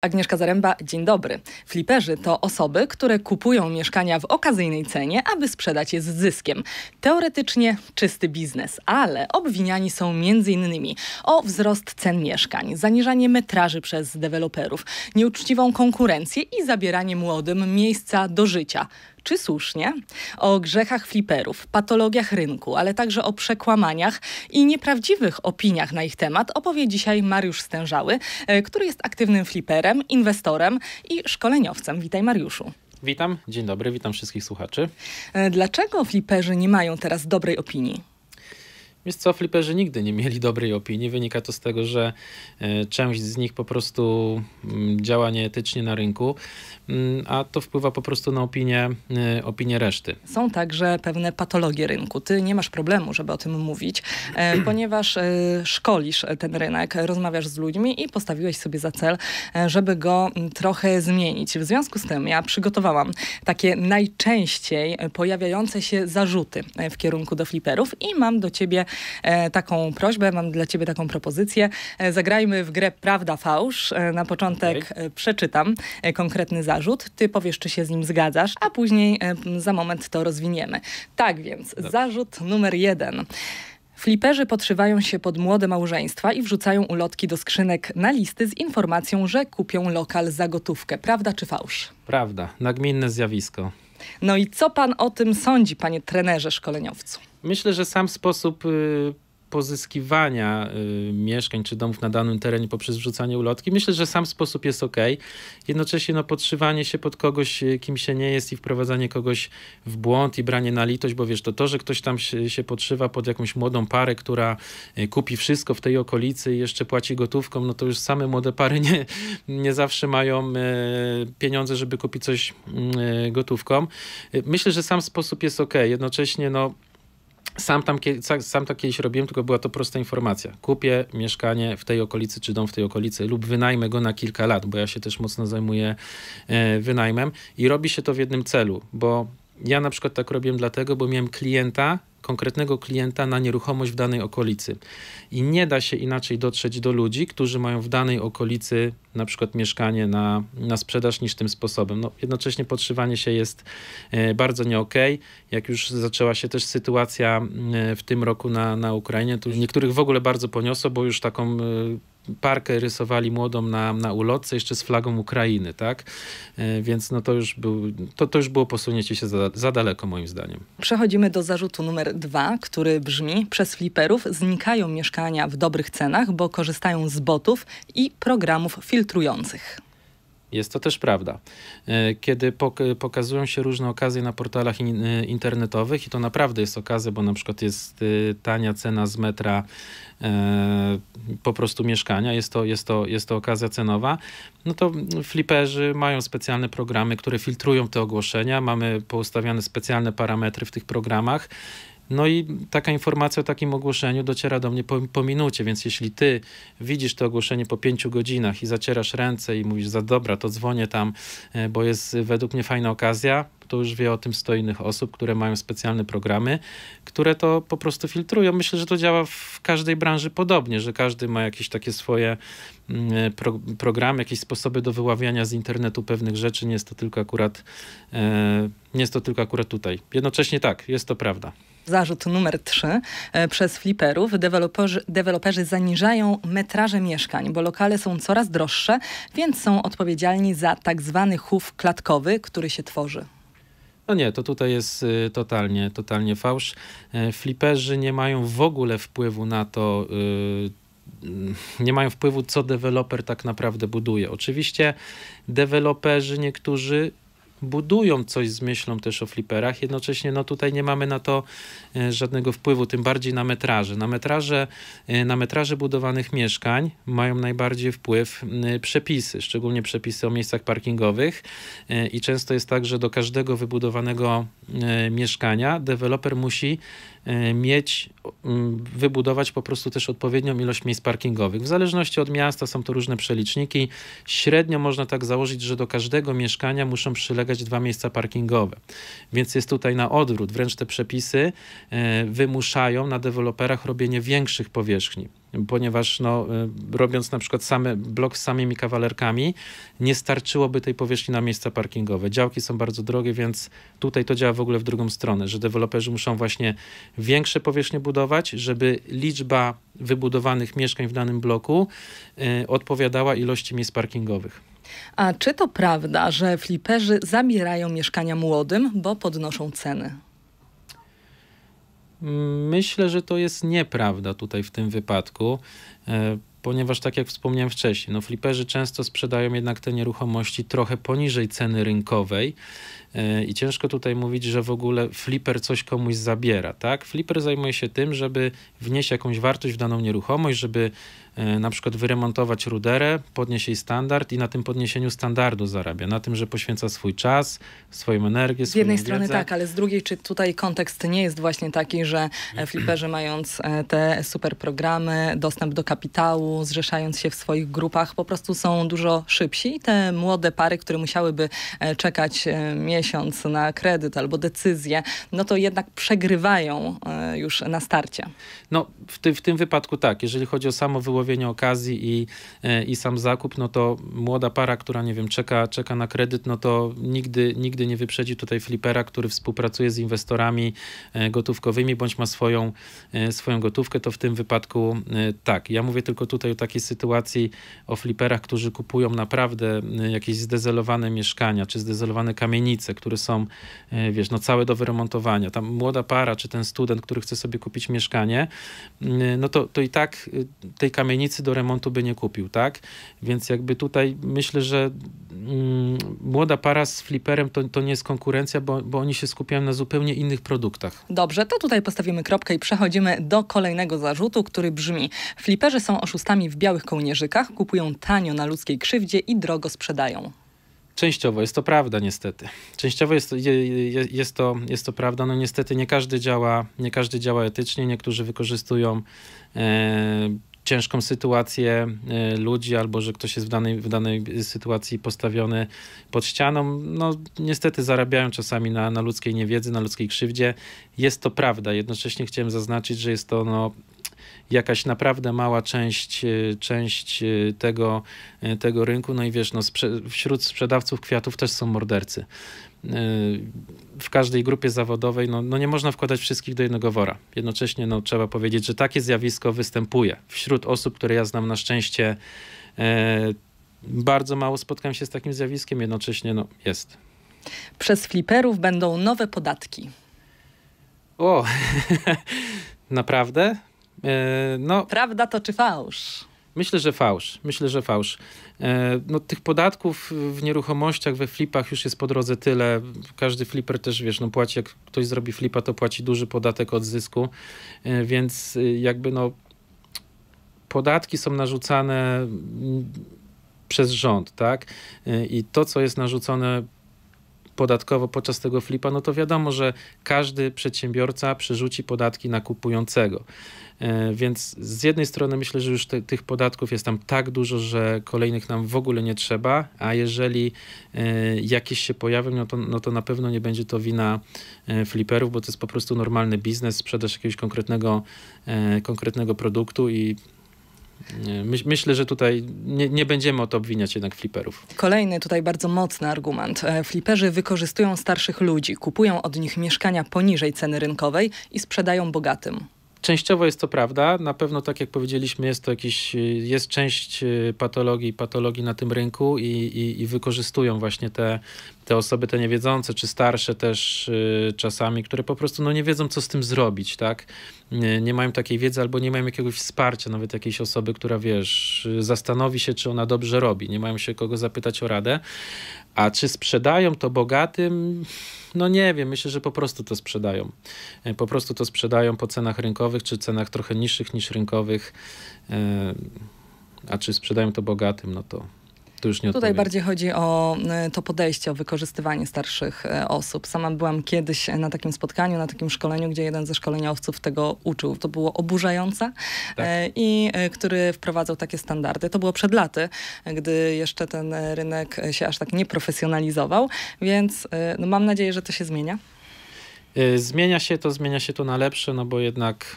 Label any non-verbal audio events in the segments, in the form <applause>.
Agnieszka Zaręba, dzień dobry. Fliperzy to osoby, które kupują mieszkania w okazyjnej cenie, aby sprzedać je z zyskiem. Teoretycznie czysty biznes, ale obwiniani są m.in. o wzrost cen mieszkań, zaniżanie metraży przez deweloperów, nieuczciwą konkurencję i zabieranie młodym miejsca do życia czy słusznie, o grzechach fliperów, patologiach rynku, ale także o przekłamaniach i nieprawdziwych opiniach na ich temat opowie dzisiaj Mariusz Stężały, e, który jest aktywnym fliperem, inwestorem i szkoleniowcem. Witaj Mariuszu. Witam, dzień dobry, witam wszystkich słuchaczy. E, dlaczego fliperzy nie mają teraz dobrej opinii? Wiesz co, fliperzy nigdy nie mieli dobrej opinii. Wynika to z tego, że e, część z nich po prostu mm, działa nieetycznie na rynku, mm, a to wpływa po prostu na opinię, e, opinię reszty. Są także pewne patologie rynku. Ty nie masz problemu, żeby o tym mówić, e, <clears throat> ponieważ szkolisz ten rynek, rozmawiasz z ludźmi i postawiłeś sobie za cel, żeby go mm, trochę zmienić. W związku z tym ja przygotowałam takie najczęściej pojawiające się zarzuty w kierunku do fliperów i mam do ciebie E, taką prośbę, mam dla ciebie taką propozycję. E, zagrajmy w grę Prawda Fałsz. E, na początek okay. przeczytam konkretny zarzut. Ty powiesz, czy się z nim zgadzasz, a później za moment to rozwiniemy. Tak więc, Dobrze. zarzut numer jeden. Fliperzy podszywają się pod młode małżeństwa i wrzucają ulotki do skrzynek na listy z informacją, że kupią lokal za gotówkę. Prawda czy fałsz? Prawda. Nagminne zjawisko. No i co pan o tym sądzi, panie trenerze szkoleniowcu? Myślę, że sam sposób y, pozyskiwania y, mieszkań czy domów na danym terenie poprzez wrzucanie ulotki. Myślę, że sam sposób jest ok. Jednocześnie no, podszywanie się pod kogoś, y, kim się nie jest i wprowadzanie kogoś w błąd i branie na litość, bo wiesz, to to, że ktoś tam się, się podszywa pod jakąś młodą parę, która kupi wszystko w tej okolicy i jeszcze płaci gotówką, no to już same młode pary nie, nie zawsze mają pieniądze, żeby kupić coś mm, gotówką. Myślę, że sam sposób jest ok. Jednocześnie no sam, tam, sam to kiedyś robiłem, tylko była to prosta informacja. Kupię mieszkanie w tej okolicy, czy dom w tej okolicy, lub wynajmę go na kilka lat, bo ja się też mocno zajmuję e, wynajmem i robi się to w jednym celu, bo ja na przykład tak robiłem dlatego, bo miałem klienta, konkretnego klienta na nieruchomość w danej okolicy. I nie da się inaczej dotrzeć do ludzi, którzy mają w danej okolicy na przykład mieszkanie na, na sprzedaż niż tym sposobem. No, jednocześnie podszywanie się jest e, bardzo nie okay. Jak już zaczęła się też sytuacja e, w tym roku na, na Ukrainie, to niektórych w ogóle bardzo poniosło, bo już taką e, parkę rysowali młodą na, na ulotce jeszcze z flagą Ukrainy, tak? E, więc no to już, był, to, to już było posunięcie się za, za daleko moim zdaniem. Przechodzimy do zarzutu numer dwa, który brzmi przez fliperów znikają mieszkania w dobrych cenach, bo korzystają z botów i programów filtrujących. Jest to też prawda. E, kiedy pokazują się różne okazje na portalach e, internetowych i to naprawdę jest okazja, bo na przykład jest e, tania cena z metra po prostu mieszkania, jest to, jest to, jest to okazja cenowa, no to fliperzy mają specjalne programy, które filtrują te ogłoszenia, mamy poustawiane specjalne parametry w tych programach no i taka informacja o takim ogłoszeniu dociera do mnie po, po minucie, więc jeśli ty widzisz to ogłoszenie po pięciu godzinach i zacierasz ręce i mówisz, za dobra, to dzwonię tam, e, bo jest według mnie fajna okazja, to już wie o tym sto innych osób, które mają specjalne programy, które to po prostu filtrują. Myślę, że to działa w każdej branży podobnie, że każdy ma jakieś takie swoje mm, e, pro, programy, jakieś sposoby do wyławiania z internetu pewnych rzeczy. Nie jest to tylko akurat, e, nie jest to tylko akurat tutaj. Jednocześnie tak, jest to prawda zarzut numer 3 e, przez fliperów. Deweloperzy, deweloperzy zaniżają metraże mieszkań, bo lokale są coraz droższe, więc są odpowiedzialni za tak zwany chów klatkowy, który się tworzy. No nie, to tutaj jest y, totalnie, totalnie fałsz. E, fliperzy nie mają w ogóle wpływu na to, y, nie mają wpływu, co deweloper tak naprawdę buduje. Oczywiście deweloperzy niektórzy budują coś z myślą też o fliperach. Jednocześnie no tutaj nie mamy na to e, żadnego wpływu, tym bardziej na metraże. Na metraże, e, na metraże budowanych mieszkań mają najbardziej wpływ e, przepisy, szczególnie przepisy o miejscach parkingowych i często jest tak, że do każdego wybudowanego mieszkania deweloper musi E, mieć, wybudować po prostu też odpowiednią ilość miejsc parkingowych. W zależności od miasta są to różne przeliczniki. Średnio można tak założyć, że do każdego mieszkania muszą przylegać dwa miejsca parkingowe. Więc jest tutaj na odwrót. Wręcz te przepisy e, wymuszają na deweloperach robienie większych powierzchni ponieważ no, y, robiąc na przykład same, blok z samymi kawalerkami, nie starczyłoby tej powierzchni na miejsca parkingowe. Działki są bardzo drogie, więc tutaj to działa w ogóle w drugą stronę, że deweloperzy muszą właśnie większe powierzchnie budować, żeby liczba wybudowanych mieszkań w danym bloku y, odpowiadała ilości miejsc parkingowych. A czy to prawda, że fliperzy zabierają mieszkania młodym, bo podnoszą ceny? Myślę, że to jest nieprawda tutaj w tym wypadku, e, ponieważ tak jak wspomniałem wcześniej, no fliperzy często sprzedają jednak te nieruchomości trochę poniżej ceny rynkowej e, i ciężko tutaj mówić, że w ogóle flipper coś komuś zabiera, tak? Flipper zajmuje się tym, żeby wnieść jakąś wartość w daną nieruchomość, żeby E, na przykład wyremontować ruderę, podnieść jej standard i na tym podniesieniu standardu zarabia, na tym, że poświęca swój czas, swoją energię, swoją Z jednej wiedzę. strony tak, ale z drugiej, czy tutaj kontekst nie jest właśnie taki, że e, fliperzy mając e, te super programy, dostęp do kapitału, zrzeszając się w swoich grupach, po prostu są dużo szybsi. Te młode pary, które musiałyby czekać miesiąc na kredyt albo decyzję, no to jednak przegrywają już na starcie. No w, ty, w tym wypadku tak, jeżeli chodzi o samo wyłowienie wystawienie okazji i, e, i sam zakup, no to młoda para, która nie wiem, czeka, czeka na kredyt, no to nigdy, nigdy nie wyprzedzi tutaj flipera, który współpracuje z inwestorami e, gotówkowymi, bądź ma swoją, e, swoją gotówkę, to w tym wypadku tak. Ja mówię tylko tutaj o takiej sytuacji, o fliperach, którzy kupują naprawdę jakieś zdezelowane mieszkania, czy zdezelowane kamienice, które są, wiesz, no całe do wyremontowania. Tam młoda para, czy ten student, który chce sobie kupić mieszkanie, mm, no to, to i tak y, tej kamienicy kamienicy do remontu by nie kupił, tak? Więc jakby tutaj myślę, że mm, młoda para z fliperem to, to nie jest konkurencja, bo, bo oni się skupiają na zupełnie innych produktach. Dobrze, to tutaj postawimy kropkę i przechodzimy do kolejnego zarzutu, który brzmi: fliperzy są oszustami w białych kołnierzykach, kupują tanio na ludzkiej krzywdzie i drogo sprzedają. Częściowo jest to prawda, niestety. Częściowo jest to, jest to, jest to prawda. No niestety nie każdy działa, nie każdy działa etycznie. Niektórzy wykorzystują e, ciężką sytuację e, ludzi, albo że ktoś jest w danej, w danej sytuacji postawiony pod ścianą, no niestety zarabiają czasami na, na ludzkiej niewiedzy, na ludzkiej krzywdzie. Jest to prawda. Jednocześnie chciałem zaznaczyć, że jest to no, jakaś naprawdę mała część, e, część e, tego, tego rynku. No i wiesz, no, sprze wśród sprzedawców kwiatów też są mordercy. Y, w każdej grupie zawodowej no, no nie można wkładać wszystkich do jednego wora. Jednocześnie no, trzeba powiedzieć, że takie zjawisko występuje. Wśród osób, które ja znam na szczęście, y, bardzo mało spotkałem się z takim zjawiskiem, jednocześnie no, jest. Przez fliperów będą nowe podatki. O, <laughs> naprawdę? Y, no, Prawda to czy fałsz? Myślę, że fałsz. Myślę, że fałsz. E, no, tych podatków w nieruchomościach, we flipach już jest po drodze tyle. Każdy flipper też, wiesz, no płaci, jak ktoś zrobi flipa, to płaci duży podatek od zysku, e, więc y, jakby no podatki są narzucane mm, przez rząd, tak? E, I to, co jest narzucone podatkowo podczas tego flipa, no to wiadomo, że każdy przedsiębiorca przerzuci podatki na kupującego. E, więc z jednej strony myślę, że już te, tych podatków jest tam tak dużo, że kolejnych nam w ogóle nie trzeba, a jeżeli e, jakieś się pojawią, no to, no to na pewno nie będzie to wina e, fliperów, bo to jest po prostu normalny biznes, sprzedaż jakiegoś konkretnego, konkretnego produktu i myślę, że tutaj nie, nie, będziemy o to obwiniać jednak fliperów. Kolejny tutaj bardzo mocny argument. E, fliperzy wykorzystują starszych ludzi, kupują od nich mieszkania poniżej ceny rynkowej i sprzedają bogatym. Częściowo jest to prawda. Na pewno, tak jak powiedzieliśmy, jest to jakiś, e, jest część e, patologii, patologii na tym rynku i, i, i wykorzystują właśnie te te osoby te niewiedzące, czy starsze też y, czasami, które po prostu no, nie wiedzą, co z tym zrobić, tak? Nie, nie mają takiej wiedzy albo nie mają jakiegoś wsparcia, nawet jakiejś osoby, która wiesz, zastanowi się, czy ona dobrze robi. Nie mają się kogo zapytać o radę. A czy sprzedają to bogatym? No nie wiem, myślę, że po prostu to sprzedają. E, po prostu to sprzedają po cenach rynkowych, czy cenach trochę niższych niż rynkowych. E, a czy sprzedają to bogatym? No to to już nie Tutaj bardziej chodzi o e, to podejście, o wykorzystywanie starszych e, osób. Sama byłam kiedyś na takim spotkaniu, na takim szkoleniu, gdzie jeden ze szkoleniowców tego uczył. To było oburzające tak. E, i który wprowadzał takie standardy. To było przed laty, gdy jeszcze ten rynek się aż tak nie profesjonalizował, więc no, mam nadzieję, że to się zmienia. Y, zmienia się to, zmienia się to na lepsze, no bo jednak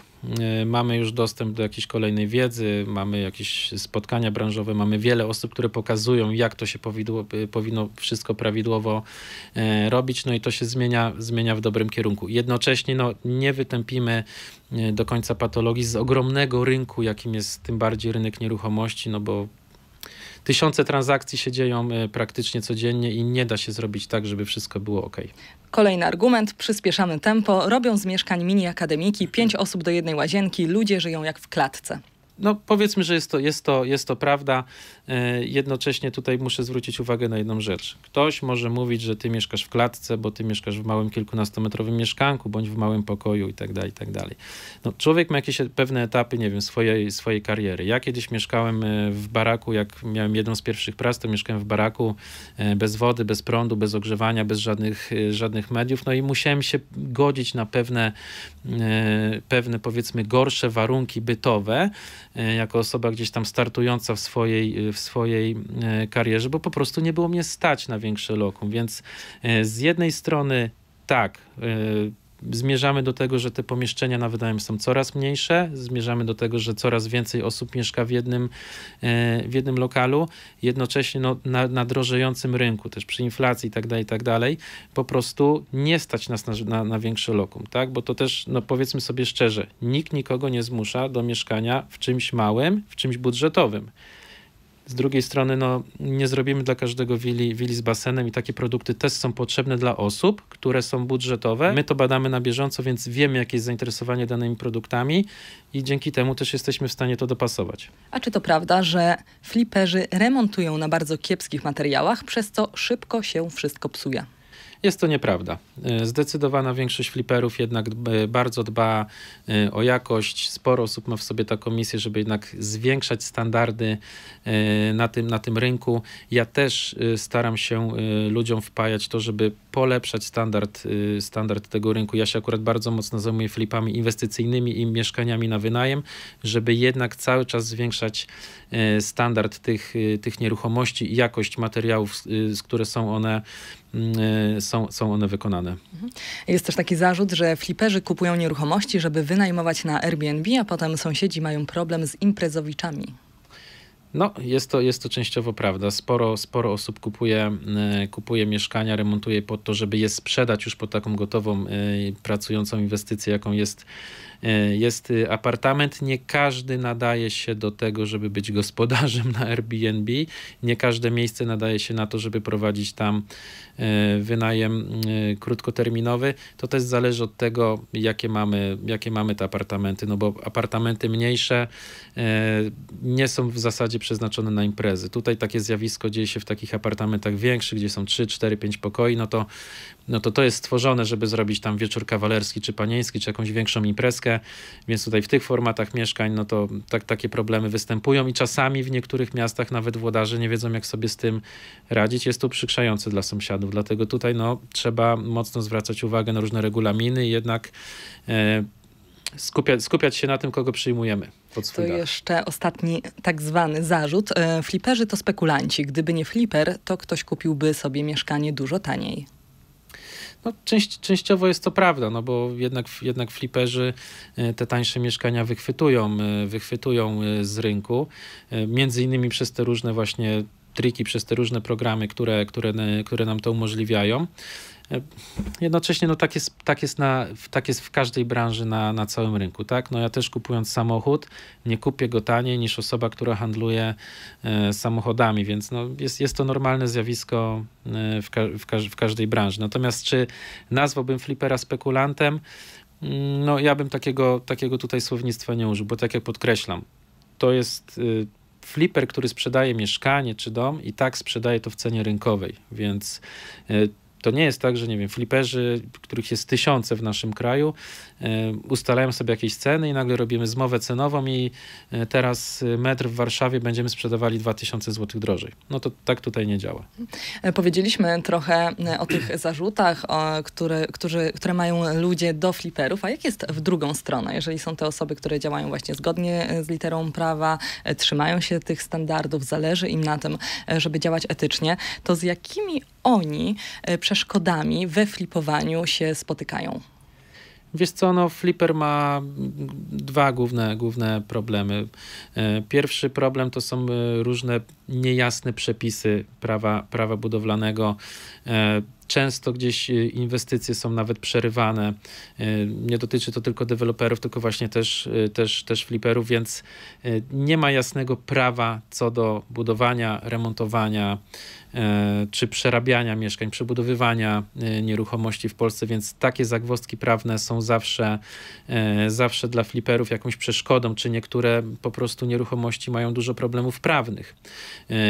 y, mamy już dostęp do jakiejś kolejnej wiedzy, mamy jakieś spotkania branżowe, mamy wiele osób, które pokazują, jak to się powidło, y, powinno wszystko prawidłowo robić, no i to się zmienia, zmienia w dobrym kierunku. Jednocześnie no, nie wytępimy do końca patologii z ogromnego rynku, jakim jest tym bardziej rynek nieruchomości, no bo tysiące transakcji się dzieją e, praktycznie codziennie i nie da się zrobić tak, żeby wszystko było ok. Kolejny argument, przyspieszamy tempo, robią z mieszkań mini akademiki, pięć osób do jednej łazienki, ludzie żyją jak w klatce no powiedzmy, że jest to, jest to, jest to prawda. E, jednocześnie tutaj muszę zwrócić uwagę na jedną rzecz. Ktoś może mówić, że ty mieszkasz w klatce, bo ty mieszkasz w małym kilkunastometrowym mieszkanku, bądź w małym pokoju i tak dalej, i tak dalej. No, człowiek ma jakieś pewne etapy, nie wiem, swojej, swojej kariery. Ja kiedyś mieszkałem e, w baraku, jak miałem jedną z pierwszych prac, to mieszkałem w baraku e, bez wody, bez prądu, bez ogrzewania, bez żadnych, żadnych mediów, no i musiałem się godzić na pewne, pewne powiedzmy gorsze warunki bytowe, E, jako osoba gdzieś tam startująca w swojej, e, w swojej e, karierze, bo po prostu nie było mnie stać na większe lokum. Więc z jednej strony tak, zmierzamy do tego, że te pomieszczenia na wynajem są coraz mniejsze, zmierzamy do tego, że coraz więcej osób mieszka w jednym, e, w jednym lokalu, jednocześnie no, na, na drożejącym rynku, też przy inflacji itd., tak itd., tak po prostu nie stać nas na, na, na większe lokum, tak? Bo to też, no powiedzmy sobie szczerze, nikt nikogo nie zmusza do mieszkania w czymś małym, w czymś budżetowym. Z drugiej strony, no, nie zrobimy dla każdego wili wili z basenem i takie produkty też są potrzebne dla osób, które są budżetowe. My to badamy na bieżąco, więc wiemy, jakie jest zainteresowanie danymi produktami i dzięki temu też jesteśmy w stanie to dopasować. A czy to prawda, że fliperzy remontują na bardzo kiepskich materiałach, przez co szybko się wszystko psuje? Jest to nieprawda. E, zdecydowana większość fliperów jednak e, bardzo dba e, o jakość. Sporo osób ma w sobie taką misję, żeby jednak zwiększać standardy na tym, na tym rynku. Ja też staram się ludziom wpajać to, żeby polepszać standard, y, standard tego rynku. Ja się akurat bardzo mocno zajmuję flipami inwestycyjnymi i mieszkaniami na wynajem, żeby jednak cały czas zwiększać e, standard tych, y, tych nieruchomości i jakość materiałów, z y, które są one mm, są, są one wykonane. Mhm. Jest też taki zarzut, że fliperzy kupują nieruchomości, żeby wynajmować na Airbnb, a potem sąsiedzi mają problem z imprezowiczami. No, jest to, jest to częściowo prawda. Sporo, sporo osób kupuje, e, kupuje mieszkania, remontuje po to, żeby je sprzedać już pod taką gotową, e, pracującą inwestycję, jaką jest E, jest y, apartament. Nie każdy nadaje się do tego, żeby być gospodarzem na Airbnb. Nie każde miejsce nadaje się na to, żeby prowadzić tam e, wynajem y, krótkoterminowy. To też zależy od tego, jakie mamy, jakie mamy te apartamenty, no bo apartamenty mniejsze e, nie są w zasadzie przeznaczone na imprezy. Tutaj takie zjawisko dzieje się w takich apartamentach większych, gdzie są 3, 4, 5 pokoi, no to no to to jest stworzone, żeby zrobić tam wieczór kawalerski czy panieński, czy jakąś większą imprezkę, więc tutaj w tych formatach mieszkań, no to tak, takie problemy występują i czasami w niektórych miastach nawet włodarze nie wiedzą, jak sobie z tym radzić. Jest to uprzykrzające dla sąsiadów, dlatego tutaj no, trzeba mocno zwracać uwagę na różne regulaminy i jednak e, skupiać, skupiać się na tym, kogo przyjmujemy. To jeszcze ostatni tak zwany zarzut. E, fliperzy to spekulanci. Gdyby nie fliper, to ktoś kupiłby sobie mieszkanie dużo taniej. No, część, częściowo jest to prawda, no bo jednak, jednak fliperzy e, te tańsze mieszkania wychwytują, e, wychwytują e, z rynku, między innymi przez te różne właśnie triki, przez te różne programy, które, które, które nam to umożliwiają. E, jednocześnie no, tak, jest, tak, jest na, tak jest w każdej branży na, na całym rynku. Tak? No, ja też kupując samochód, nie kupię go taniej niż osoba, która handluje e, samochodami, więc no, jest, jest to normalne zjawisko e, w, ka w, ka w każdej branży. Natomiast czy nazwałbym flipera spekulantem? Mm, no, ja bym takiego, takiego tutaj słownictwa nie użył, bo tak jak podkreślam, to jest y, flipper, który sprzedaje mieszkanie czy dom i tak sprzedaje to w cenie rynkowej, więc y, to nie jest tak, że nie wiem, fliperzy, których jest tysiące w naszym kraju, e, ustalają sobie jakieś ceny i nagle robimy zmowę cenową i e, teraz e, metr w Warszawie będziemy sprzedawali 2000 zł drożej. No to tak tutaj nie działa. Powiedzieliśmy trochę o tych zarzutach, o które, którzy, które mają ludzie do fliperów, a jak jest w drugą stronę, jeżeli są te osoby, które działają właśnie zgodnie z literą prawa, trzymają się tych standardów, zależy im na tym, żeby działać etycznie, to z jakimi oni e, przeszkodami we flipowaniu się spotykają? Wiesz co, no Flipper ma dwa główne, główne problemy. E, pierwszy problem to są e, różne niejasne przepisy prawa, prawa budowlanego. E, często gdzieś e, inwestycje są nawet przerywane. E, nie dotyczy to tylko deweloperów, tylko właśnie też, też, też fliperów, więc nie ma jasnego prawa co do budowania, remontowania czy przerabiania mieszkań, przebudowywania nieruchomości w Polsce, więc takie zagwozdki prawne są zawsze, zawsze dla fliperów jakąś przeszkodą, czy niektóre po prostu nieruchomości mają dużo problemów prawnych.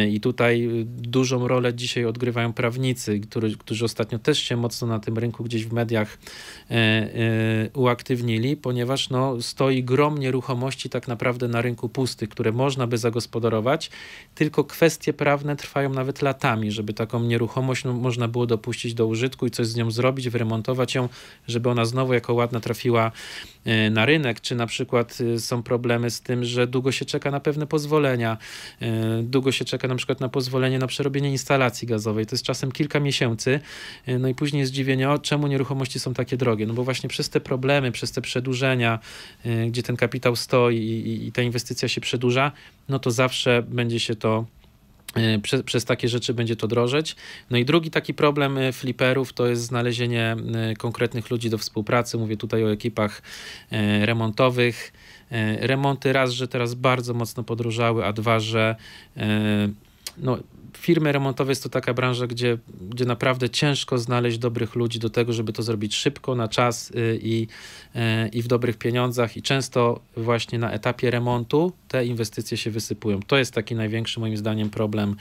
I tutaj dużą rolę dzisiaj odgrywają prawnicy, którzy, którzy ostatnio też się mocno na tym rynku gdzieś w mediach e, e, uaktywnili, ponieważ no, stoi grom nieruchomości tak naprawdę na rynku pustych, które można by zagospodarować, tylko kwestie prawne trwają nawet latami, żeby taką nieruchomość no, można było dopuścić do użytku i coś z nią zrobić, wyremontować ją, żeby ona znowu jako ładna trafiła e, na rynek, czy na przykład są problemy z tym, że długo się czeka na pewne pozwolenia, długo się się czeka na przykład na pozwolenie na przerobienie instalacji gazowej. To jest czasem kilka miesięcy. Y, no i później zdziwienie, o czemu nieruchomości są takie drogie. No bo właśnie przez te problemy, przez te przedłużenia, y, gdzie ten kapitał stoi i, i, i ta inwestycja się przedłuża, no to zawsze będzie się to E, przez, przez, takie rzeczy będzie to drożeć. No i drugi taki problem e, fliperów to jest znalezienie e, konkretnych ludzi do współpracy. Mówię tutaj o ekipach remontowych. Remonty raz, że teraz bardzo mocno podróżały, a dwa, że no, firmy remontowe jest to taka branża, gdzie, gdzie naprawdę ciężko znaleźć dobrych ludzi do tego, żeby to zrobić szybko, na czas y, i, y, i w dobrych pieniądzach. I często właśnie na etapie remontu te inwestycje się wysypują. To jest taki największy moim zdaniem problem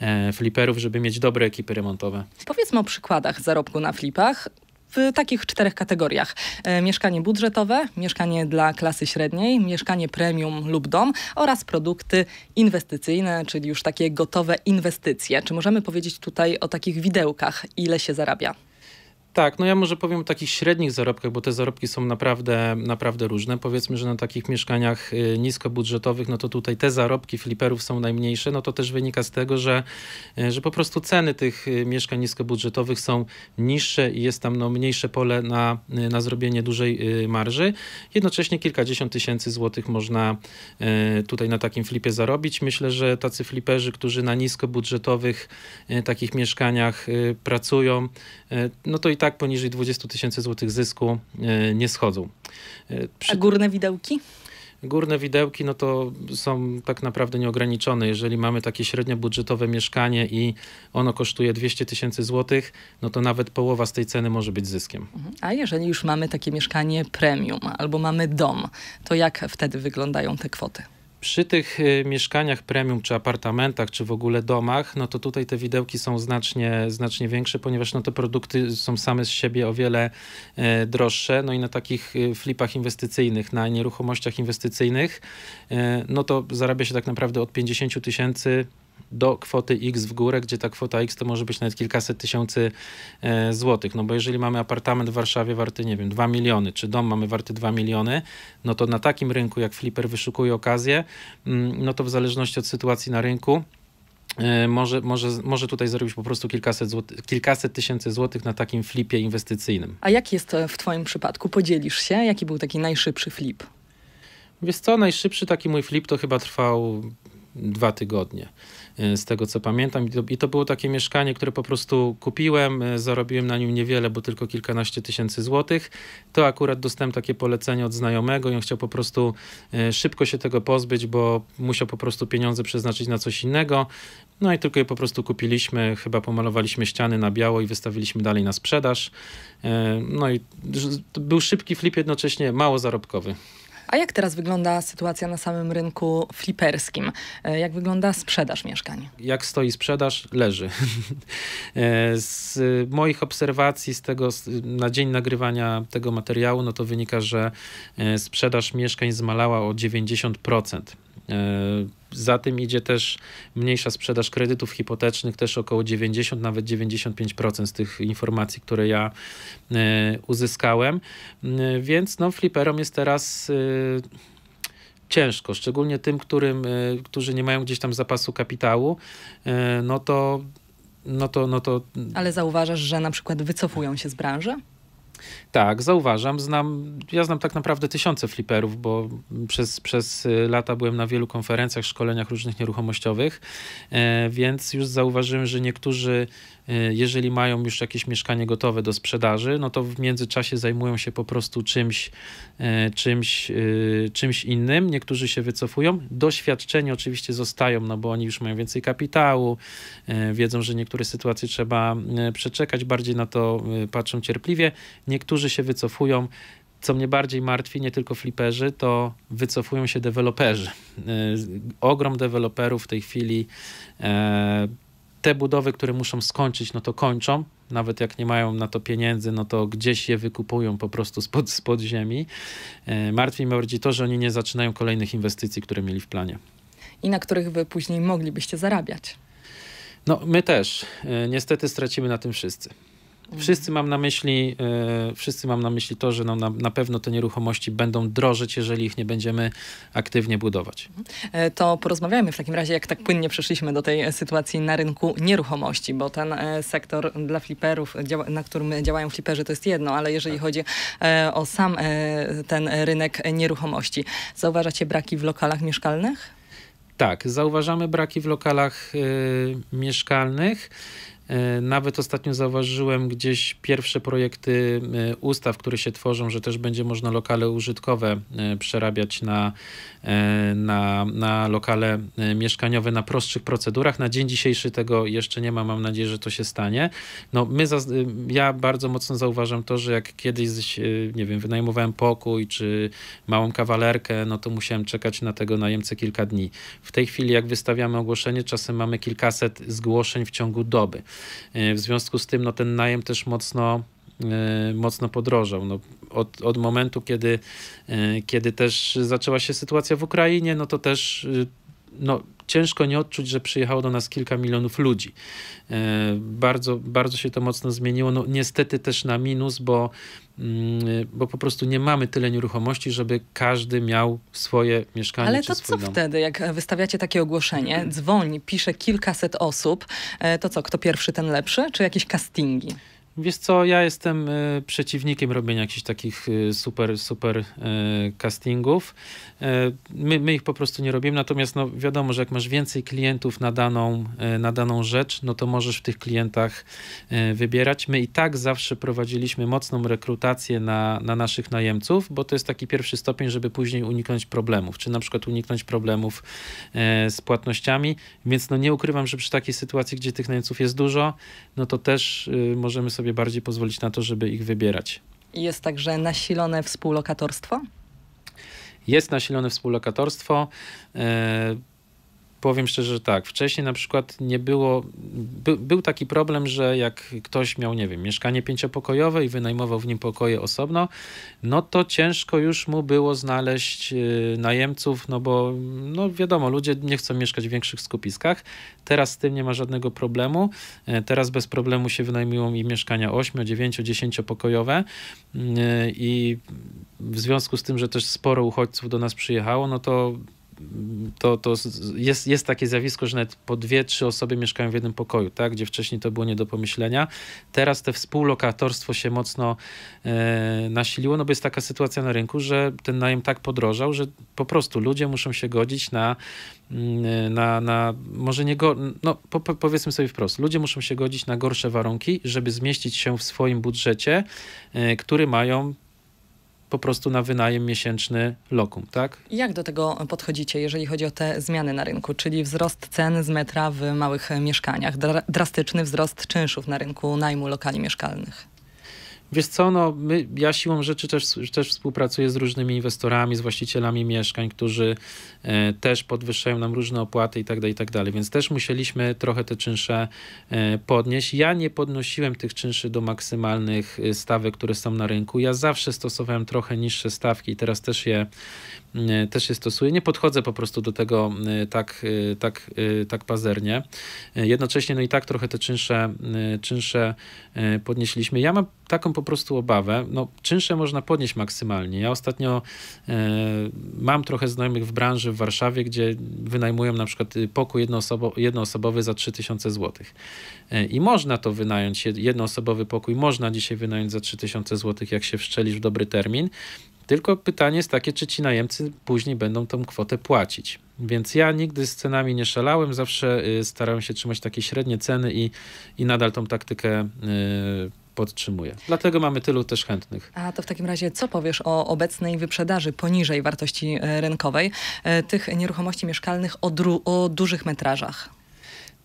e, fliperów, żeby mieć dobre ekipy remontowe. Powiedzmy o przykładach zarobku na flipach w takich czterech kategoriach. E, mieszkanie budżetowe, mieszkanie dla klasy średniej, mieszkanie premium lub dom oraz produkty inwestycyjne, czyli już takie gotowe inwestycje. Czy możemy powiedzieć tutaj o takich widełkach, ile się zarabia? Tak, no ja może powiem o takich średnich zarobkach, bo te zarobki są naprawdę, naprawdę różne. Powiedzmy, że na takich mieszkaniach y, niskobudżetowych, no to tutaj te zarobki fliperów są najmniejsze. No to też wynika z tego, że, y, że po prostu ceny tych y, mieszkań niskobudżetowych są niższe i jest tam no, mniejsze pole na, na zrobienie dużej marży. Jednocześnie kilkadziesiąt tysięcy złotych można tutaj na takim flipie zarobić. Myślę, że tacy fliperzy, którzy na niskobudżetowych takich mieszkaniach pracują, no to i tak tak poniżej 20 tysięcy złotych zysku e, nie schodzą. E, przy... A górne widełki? Górne widełki no to są tak naprawdę nieograniczone. Jeżeli mamy takie średnio budżetowe mieszkanie i ono kosztuje 200 tysięcy złotych, no to nawet połowa z tej ceny może być zyskiem. Mhm. A jeżeli już mamy takie mieszkanie premium albo mamy dom, to jak wtedy wyglądają te kwoty? Przy tych y, mieszkaniach premium, czy apartamentach, czy w ogóle domach, no to tutaj te widełki są znacznie, znacznie większe, ponieważ no te produkty są same z siebie o wiele e, droższe. No i na takich y, flipach inwestycyjnych, na nieruchomościach inwestycyjnych, e, no to zarabia się tak naprawdę od 50 tysięcy do kwoty X w górę, gdzie ta kwota X to może być nawet kilkaset tysięcy e, złotych. No bo jeżeli mamy apartament w Warszawie warty, nie wiem, 2 miliony, czy dom mamy warty 2 miliony, no to na takim rynku, jak flipper wyszukuje okazję, mm, no to w zależności od sytuacji na rynku, e, może, może, może tutaj zrobić po prostu kilkaset, złoty, kilkaset tysięcy złotych na takim flipie inwestycyjnym. A jak jest to w Twoim przypadku? Podzielisz się? Jaki był taki najszybszy flip? Wiesz co, najszybszy taki mój flip to chyba trwał dwa tygodnie, e, z tego co pamiętam. I to, I to, było takie mieszkanie, które po prostu kupiłem, e, zarobiłem na nim niewiele, bo tylko kilkanaście tysięcy złotych. To akurat dostałem takie polecenie od znajomego i on chciał po prostu e, szybko się tego pozbyć, bo musiał po prostu pieniądze przeznaczyć na coś innego. No i tylko je po prostu kupiliśmy, chyba pomalowaliśmy ściany na biało i wystawiliśmy dalej na sprzedaż. No i był szybki flip jednocześnie mało zarobkowy. A jak teraz wygląda sytuacja na samym rynku fliperskim? E, jak wygląda sprzedaż mieszkań? Jak stoi sprzedaż? Leży. <laughs> E, z moich obserwacji, z tego na dzień nagrywania tego materiału, no to wynika, że e, sprzedaż mieszkań zmalała o 90%. E, za tym idzie też mniejsza sprzedaż kredytów hipotecznych, też około 90, nawet 95% z tych informacji, które ja e, uzyskałem. E, więc no, fliperom jest teraz ciężko, szczególnie tym, którym, którzy nie mają gdzieś tam zapasu kapitału, no to, no to, no to... Ale zauważasz, że na przykład wycofują się z branży? Tak, zauważam. Znam, ja znam tak naprawdę tysiące fliperów, bo przez, przez y, lata byłem na wielu konferencjach, szkoleniach różnych nieruchomościowych, e, więc już zauważyłem, że niektórzy Y, jeżeli mają już jakieś mieszkanie gotowe do sprzedaży, no to w międzyczasie zajmują się po prostu czymś, y, czymś, y, czymś innym. Niektórzy się wycofują. Doświadczeni oczywiście zostają, no bo oni już mają więcej kapitału, wiedzą, że niektóre sytuacje trzeba przeczekać, bardziej na to patrzą cierpliwie. Niektórzy się wycofują co mnie bardziej martwi, nie tylko fliperzy, to wycofują się deweloperzy. Ogrom deweloperów w tej chwili e, te budowy, które muszą skończyć, no to kończą, nawet jak nie mają na to pieniędzy, no to gdzieś je wykupują po prostu spod, spod ziemi. E, martwi mnie bardziej to, że oni nie zaczynają kolejnych inwestycji, które mieli w planie. I na których wy później moglibyście zarabiać. No, my też. E, niestety stracimy na tym wszyscy. Wszyscy mam na myśli, e, wszyscy mam na myśli to, że no, na, na pewno te nieruchomości będą drożeć, jeżeli ich nie będziemy aktywnie budować. E, to porozmawiajmy w takim razie, jak tak płynnie przeszliśmy do tej sytuacji na rynku nieruchomości, bo ten e, sektor dla fliperów, na którym działają fliperzy, to jest jedno, ale jeżeli tak. chodzi o sam ten rynek nieruchomości, zauważacie braki w lokalach mieszkalnych? Tak, zauważamy braki w lokalach mieszkalnych. E, nawet ostatnio zauważyłem gdzieś pierwsze projekty e, ustaw, które się tworzą, że też będzie można lokale użytkowe e, przerabiać na, na, na lokale mieszkaniowe na prostszych procedurach. Na dzień dzisiejszy tego jeszcze nie ma, mam nadzieję, że to się stanie. No, my ja bardzo mocno zauważam to, że jak kiedyś, nie wiem, wynajmowałem pokój czy małą kawalerkę, no to musiałem czekać na tego najemcę kilka dni. W tej chwili, jak wystawiamy ogłoszenie, czasem mamy kilkaset zgłoszeń w ciągu doby. E, w związku z tym no, ten najem też mocno, e, mocno podrożał. No, od, od momentu, kiedy, e, kiedy też zaczęła się sytuacja w Ukrainie, no to też no, ciężko nie odczuć, że przyjechało do nas kilka milionów ludzi. E, bardzo, bardzo się to mocno zmieniło. No, niestety też na minus, bo, mm, e, bo po prostu nie mamy tyle nieruchomości, żeby każdy miał swoje mieszkanie. Ale to co dom. wtedy, jak wystawiacie takie ogłoszenie, dzwoni, pisze kilkaset osób, e, to co, kto pierwszy, ten lepszy, czy jakieś castingi? Wiesz co, ja jestem e, przeciwnikiem robienia jakichś takich e, super, super e, castingów. My, my ich po prostu nie robimy, natomiast no wiadomo, że jak masz więcej klientów na daną, na daną rzecz, no to możesz w tych klientach wybierać. My i tak zawsze prowadziliśmy mocną rekrutację na, na naszych najemców, bo to jest taki pierwszy stopień, żeby później uniknąć problemów, czy na przykład uniknąć problemów z płatnościami, więc no nie ukrywam, że przy takiej sytuacji, gdzie tych najemców jest dużo, no to też możemy sobie sobie bardziej pozwolić na to, żeby ich wybierać. Jest także nasilone współlokatorstwo? Jest nasilone współlokatorstwo. E, powiem szczerze, że tak. Wcześniej na przykład nie było, by, był taki problem, że jak ktoś miał, nie wiem, mieszkanie pięciopokojowe i wynajmował w nim pokoje osobno, no to ciężko już mu było znaleźć y, najemców, no bo no wiadomo, ludzie nie chcą mieszkać w większych skupiskach. Teraz z tym nie ma żadnego problemu. E, teraz bez problemu się wynajmują i mieszkania 8, 9, 10 pokojowe i w związku z tym, że też sporo uchodźców do nas przyjechało, no to to, to jest, jest takie zjawisko, że nawet po dwie, trzy osoby mieszkają w jednym pokoju, tak? gdzie wcześniej to było nie do pomyślenia. Teraz te współlokatorstwo się mocno e, nasiliło, no bo jest taka sytuacja na rynku, że ten najem tak podrożał, że po prostu ludzie muszą się godzić na, mm, na, na może nie, go, no po, powiedzmy sobie wprost, ludzie muszą się godzić na gorsze warunki, żeby zmieścić się w swoim budżecie, e, który mają po prostu na wynajem miesięczny lokum, tak? Jak do tego podchodzicie, jeżeli chodzi o te zmiany na rynku, czyli wzrost cen z metra w małych mieszkaniach, drastyczny wzrost czynszów na rynku najmu lokali mieszkalnych? Wiesz co, no, my, ja siłą rzeczy też, też współpracuję z różnymi inwestorami, z właścicielami mieszkań, którzy e, też podwyższają nam różne opłaty i tak dalej, i tak dalej, więc też musieliśmy trochę te czynsze e, podnieść. Ja nie podnosiłem tych czynszy do maksymalnych e, stawek, które są na rynku. Ja zawsze stosowałem trochę niższe stawki i teraz też je, też je stosuję. Nie podchodzę po prostu do tego tak, tak, tak pazernie. Jednocześnie no i tak trochę te czynsze, czynsze podnieśliśmy. Ja mam taką po prostu obawę. No, czynsze można podnieść maksymalnie. Ja ostatnio e, mam trochę znajomych w branży w Warszawie, gdzie wynajmują na przykład y, pokój jednoosobo, jednoosobowy za 3000 zł. E, I można to wynająć, jednoosobowy pokój można dzisiaj wynająć za 3000 zł, jak się wszczelisz w dobry termin. Tylko pytanie jest takie, czy ci najemcy później będą tą kwotę płacić. Więc ja nigdy z cenami nie szalałem, zawsze y, starałem się trzymać takie średnie ceny i, i nadal tą taktykę y, podtrzymuje. Dlatego mamy tylu też chętnych. A to w takim razie co powiesz o obecnej wyprzedaży poniżej wartości e, rynkowej e, tych nieruchomości mieszkalnych o, o dużych metrażach?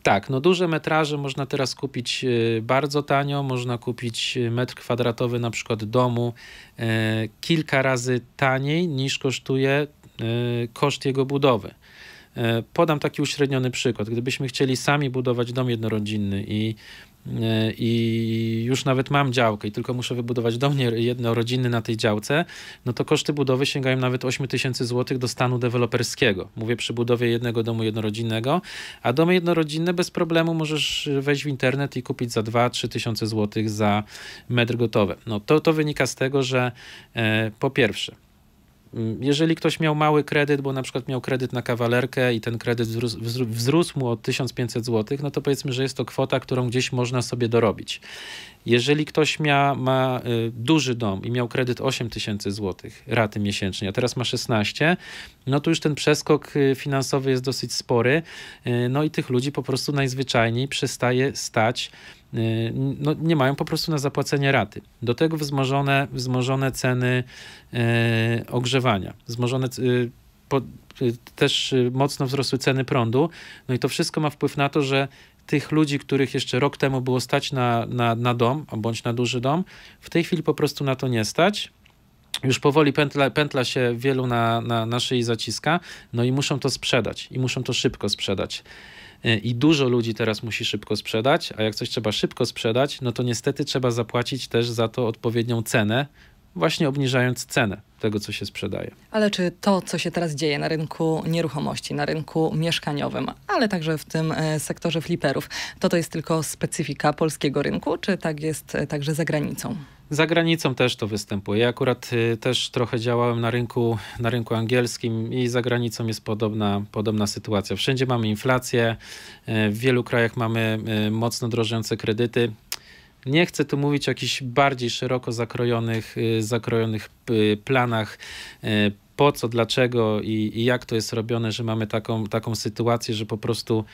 Tak, no duże metraże można teraz kupić e, bardzo tanio, można kupić metr kwadratowy na przykład domu kilka razy taniej niż kosztuje koszt jego budowy. Podam taki uśredniony przykład. Gdybyśmy chcieli sami budować dom jednorodzinny i E, i już nawet mam działkę i tylko muszę wybudować dom jednorodzinny na tej działce, no to koszty budowy sięgają nawet 8 tysięcy złotych do stanu deweloperskiego. Mówię przy budowie jednego domu jednorodzinnego, a domy jednorodzinne bez problemu możesz wejść w internet i kupić za 2-3 tysiące złotych za metr gotowy. No to, to wynika z tego, że e, po pierwsze, Mm, jeżeli ktoś miał mały kredyt, bo na przykład miał kredyt na kawalerkę i ten kredyt wzrósł, wzrósł mu o 1500 zł, no to powiedzmy, że jest to kwota, którą gdzieś można sobie dorobić. Jeżeli ktoś mia, ma y, duży dom i miał kredyt 8 tysięcy złotych raty miesięcznie, a teraz ma 16, no to już ten przeskok y, finansowy jest dosyć spory. Y, no i tych ludzi po prostu najzwyczajniej przestaje stać no, nie mają po prostu na zapłacenie raty. Do tego wzmożone, wzmożone ceny e, ogrzewania, wzmożone e, po, też mocno wzrosły ceny prądu, no i to wszystko ma wpływ na to, że tych ludzi, których jeszcze rok temu było stać na, na, na dom, bądź na duży dom, w tej chwili po prostu na to nie stać. Już powoli pętla, pętla się wielu na, na, na szyi zaciska, no i muszą to sprzedać, i muszą to szybko sprzedać e, i dużo ludzi teraz musi szybko sprzedać, a jak coś trzeba szybko sprzedać, no to niestety trzeba zapłacić też za to odpowiednią cenę, właśnie obniżając cenę tego, co się sprzedaje. Ale czy to, co się teraz dzieje na rynku nieruchomości, na rynku mieszkaniowym, ale także w tym e, sektorze fliperów, to to jest tylko specyfika polskiego rynku, czy tak jest e, także za granicą? Za granicą też to występuje. Ja akurat e, też trochę działałem na rynku, na rynku angielskim i za granicą jest podobna, podobna sytuacja. Wszędzie mamy inflację, w wielu krajach mamy mocno drożące kredyty. Nie chcę tu mówić o jakichś bardziej szeroko zakrojonych, y, zakrojonych y, planach, y, po co, dlaczego i, i jak to jest robione, że mamy taką, taką sytuację, że po prostu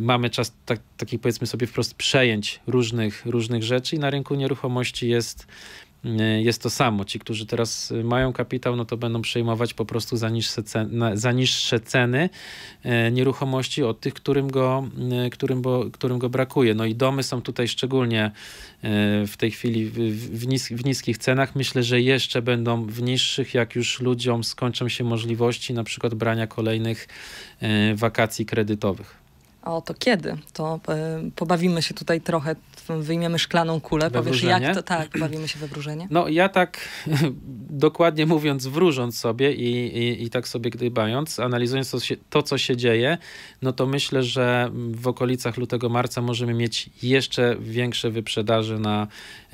mamy czas tak, takich powiedzmy sobie wprost przejęć różnych, różnych rzeczy i na rynku nieruchomości jest Y, jest to samo. Ci, którzy teraz y, mają kapitał, no to będą przejmować po prostu za niższe ceny, za niższe ceny y, nieruchomości od tych, którym go, którym, bo, którym go brakuje. No i domy są tutaj szczególnie w tej chwili w, nis w niskich cenach. Myślę, że jeszcze będą w niższych, jak już ludziom skończą się możliwości na przykład brania kolejnych wakacji kredytowych o to kiedy, to e, pobawimy się tutaj trochę, wyjmiemy szklaną kulę, powiesz jak to, tak, bawimy się we wróżenie? No ja tak <laughs> dokładnie mówiąc, wróżąc sobie i, i, i tak sobie gdybając, analizując to, to, co się dzieje, no to myślę, że w okolicach lutego, marca możemy mieć jeszcze większe wyprzedaże na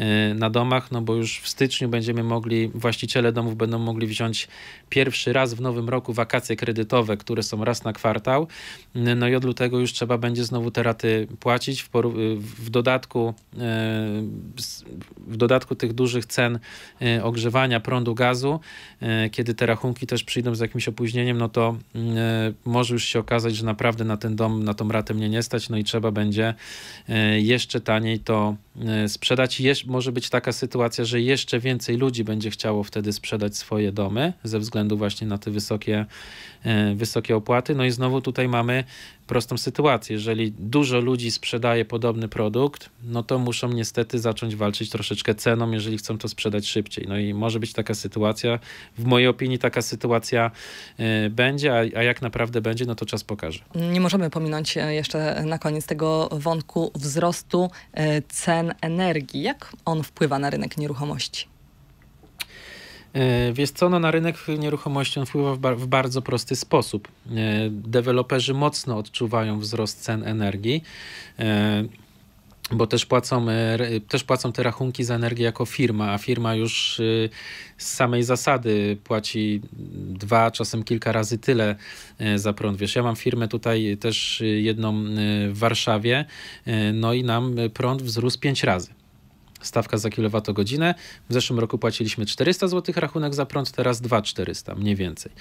Y, na domach, no bo już w styczniu będziemy mogli, właściciele domów będą mogli wziąć pierwszy raz w nowym roku wakacje kredytowe, które są raz na kwartał. Y, no i od lutego już trzeba będzie znowu te raty płacić. W, y, w dodatku, w dodatku tych dużych cen ogrzewania, prądu, gazu, kiedy te rachunki też przyjdą z jakimś opóźnieniem, no to może już się okazać, że naprawdę na ten dom, na tą ratę mnie nie stać, no i trzeba będzie jeszcze taniej to sprzedać. Jesz może być taka sytuacja, że jeszcze więcej ludzi będzie chciało wtedy sprzedać swoje domy ze względu właśnie na te wysokie, e, wysokie opłaty. No i znowu tutaj mamy prostą sytuację. Jeżeli dużo ludzi sprzedaje podobny produkt, no to muszą niestety zacząć walczyć troszeczkę ceną, jeżeli chcą to sprzedać szybciej. No i może być taka sytuacja, w mojej opinii taka sytuacja e, będzie, a, a jak naprawdę będzie, no to czas pokaże. Nie możemy pominąć e, jeszcze na koniec tego wątku wzrostu e, cen energii. Jak on wpływa na rynek nieruchomości? E, wiesz co, no na rynek nieruchomości on wpływa w, bar w bardzo prosty sposób. E, deweloperzy mocno odczuwają wzrost cen energii e, bo też płacą, też płacą te rachunki za energię jako firma, a firma już y, z samej zasady płaci dwa, czasem kilka razy tyle za prąd. Wiesz, ja mam firmę tutaj też y, jedną y, w Warszawie, no i nam prąd wzrósł pięć razy stawka za kilowatogodzinę. W zeszłym roku płaciliśmy 400 zł rachunek za prąd, teraz 2400 mniej więcej.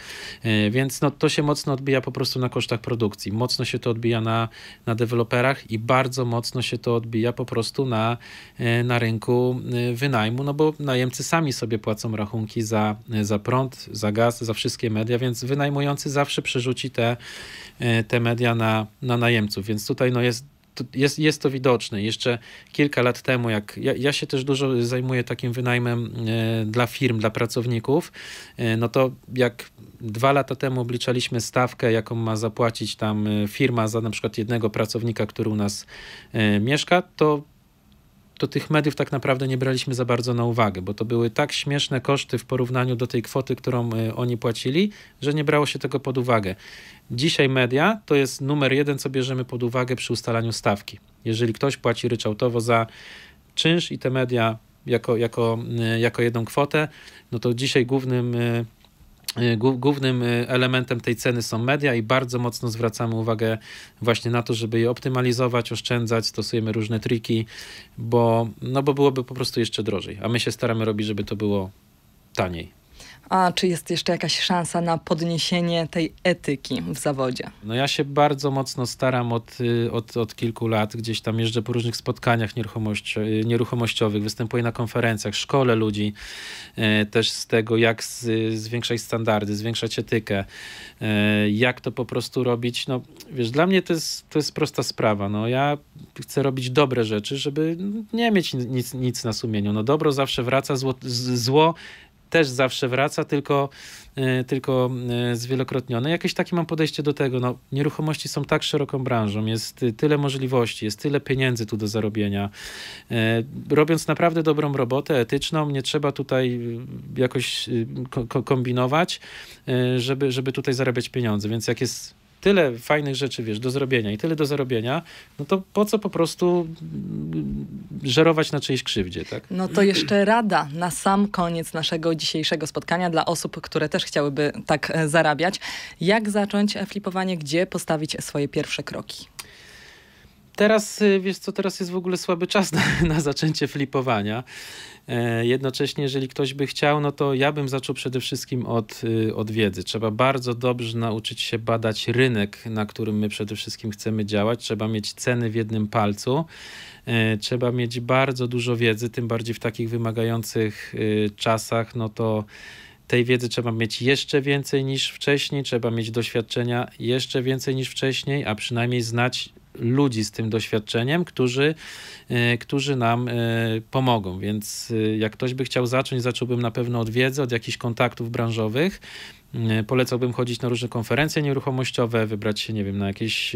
E, więc no, to się mocno odbija po prostu na kosztach produkcji, mocno się to odbija na, na deweloperach i bardzo mocno się to odbija po prostu na, e, na rynku e, wynajmu, no bo najemcy sami sobie płacą rachunki za, za prąd, za gaz, za wszystkie media, więc wynajmujący zawsze przerzuci te, te media na, na najemców, więc tutaj no, jest jest, jest to widoczne. Jeszcze kilka lat temu, jak ja, ja się też dużo zajmuję takim wynajmem e, dla firm, dla pracowników, e, no to jak dwa lata temu obliczaliśmy stawkę, jaką ma zapłacić tam e, firma za na przykład jednego pracownika, który u nas mieszka, to to tych mediów tak naprawdę nie braliśmy za bardzo na uwagę, bo to były tak śmieszne koszty w porównaniu do tej kwoty, którą e, oni płacili, że nie brało się tego pod uwagę. Dzisiaj media to jest numer jeden, co bierzemy pod uwagę przy ustalaniu stawki. Jeżeli ktoś płaci ryczałtowo za czynsz i te media jako, jako, e, jako jedną kwotę, no to dzisiaj głównym e, Y, głównym y, elementem tej ceny są media i bardzo mocno zwracamy uwagę właśnie na to, żeby je optymalizować, oszczędzać, stosujemy różne triki, bo, no bo byłoby po prostu jeszcze drożej, a my się staramy robić, żeby to było taniej. A czy jest jeszcze jakaś szansa na podniesienie tej etyki w zawodzie? No ja się bardzo mocno staram od, y, od, od kilku lat. Gdzieś tam jeżdżę po różnych spotkaniach nieruchomości, y, nieruchomościowych, występuję na konferencjach, szkole ludzi y, też z tego, jak z, zwiększać standardy, zwiększać etykę, jak to po prostu robić. No wiesz, dla mnie to jest, to jest prosta sprawa. No ja chcę robić dobre rzeczy, żeby nie mieć nic, nic na sumieniu. No dobro zawsze wraca, zło, zło też zawsze wraca, tylko, e, tylko e, zwielokrotnione. Jakieś takie mam podejście do tego. No, nieruchomości są tak szeroką branżą, jest tyle możliwości, jest tyle pieniędzy tu do zarobienia. E, robiąc naprawdę dobrą robotę etyczną, nie trzeba tutaj jakoś kombinować, żeby, żeby tutaj zarabiać pieniądze. Więc jak jest tyle fajnych rzeczy, wiesz, do zrobienia i tyle do zarobienia, no to po co po prostu mm, żerować na czyjejś krzywdzie, tak? No to jeszcze rada na sam koniec naszego dzisiejszego spotkania dla osób, które też chciałyby tak e, zarabiać. Jak zacząć e, flipowanie? Gdzie postawić swoje pierwsze kroki? Teraz, y, wiesz co, teraz jest w ogóle słaby czas na, <laughs> na zaczęcie flipowania. E, jednocześnie, jeżeli ktoś by chciał, no to ja bym zaczął przede wszystkim od, y, od wiedzy. Trzeba bardzo dobrze nauczyć się badać rynek, na którym my przede wszystkim chcemy działać. Trzeba mieć ceny w jednym palcu. E, trzeba mieć bardzo dużo wiedzy, tym bardziej w takich wymagających y, czasach, no to tej wiedzy trzeba mieć jeszcze więcej niż wcześniej, trzeba mieć doświadczenia jeszcze więcej niż wcześniej, a przynajmniej znać ludzi z tym doświadczeniem, którzy, e, którzy nam e, pomogą. Więc e, jak ktoś by chciał zacząć, zacząłbym na pewno od wiedzy, od jakichś kontaktów branżowych. Polecałbym chodzić na różne konferencje nieruchomościowe, wybrać się, nie wiem, na jakieś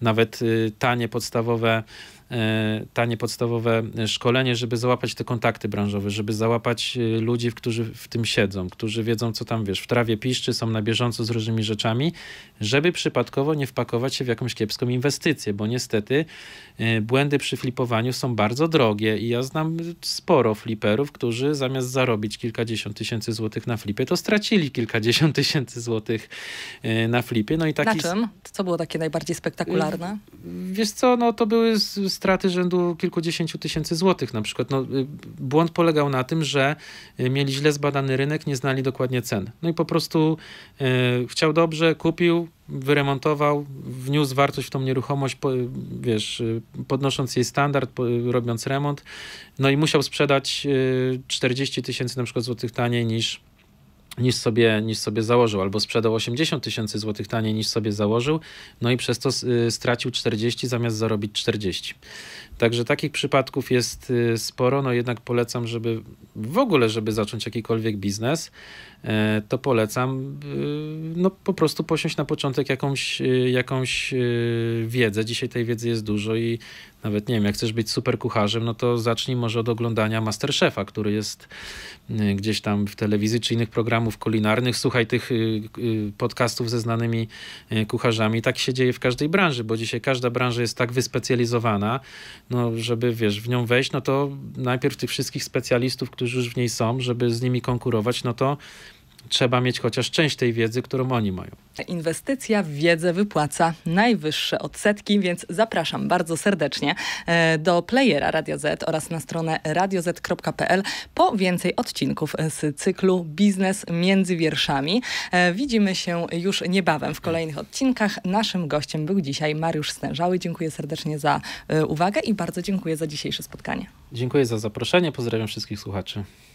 nawet tanie, podstawowe E, tanie podstawowe szkolenie, żeby załapać te kontakty branżowe, żeby załapać e, ludzi, którzy w tym siedzą, którzy wiedzą, co tam wiesz, w trawie piszczy, są na bieżąco z różnymi rzeczami, żeby przypadkowo nie wpakować się w jakąś kiepską inwestycję, bo niestety e, błędy przy flipowaniu są bardzo drogie i ja znam sporo fliperów, którzy zamiast zarobić kilkadziesiąt tysięcy złotych na flipie, to stracili kilkadziesiąt tysięcy złotych na flipie. No i taki... Na czym? Co było takie najbardziej spektakularne? Wiesz co, no to były z straty rzędu kilkudziesięciu tysięcy złotych. Na przykład no, y, błąd polegał na tym, że y, mieli źle zbadany rynek, nie znali dokładnie cen. No i po prostu e, chciał dobrze, kupił, wyremontował, wniósł wartość w tą nieruchomość, po, wiesz, podnosząc jej standard, po, robiąc remont, no i musiał sprzedać 40 tysięcy na przykład złotych taniej niż niż sobie, niż sobie założył, albo sprzedał 80 tysięcy złotych taniej niż sobie założył, no i przez to y, stracił 40 zamiast zarobić 40. Także takich przypadków jest y, sporo, no jednak polecam, żeby w ogóle, żeby zacząć jakikolwiek biznes, e, to polecam y, no po prostu posiąść na początek jakąś, jakąś wiedzę. Dzisiaj tej wiedzy jest dużo i nawet nie wiem, jak chcesz być super kucharzem, no to zacznij może od oglądania Masterchefa, który jest gdzieś tam w telewizji czy innych programów programów kulinarnych, słuchaj tych y, y, podcastów ze znanymi y, kucharzami. Tak się dzieje w każdej branży, bo dzisiaj każda branża jest tak wyspecjalizowana, no żeby wiesz, w nią wejść, no to najpierw tych wszystkich specjalistów, którzy już w niej są, żeby z nimi konkurować, no to trzeba mieć chociaż część tej wiedzy, którą oni mają. Inwestycja w wiedzę wypłaca najwyższe odsetki, więc zapraszam bardzo serdecznie e, do playera Radio Z oraz na stronę radioz.pl po więcej odcinków z cyklu Biznes między wierszami. E, widzimy się już niebawem w kolejnych odcinkach. Naszym gościem był dzisiaj Mariusz Stężały. Dziękuję serdecznie za e, uwagę i bardzo dziękuję za dzisiejsze spotkanie. Dziękuję za zaproszenie. Pozdrawiam wszystkich słuchaczy.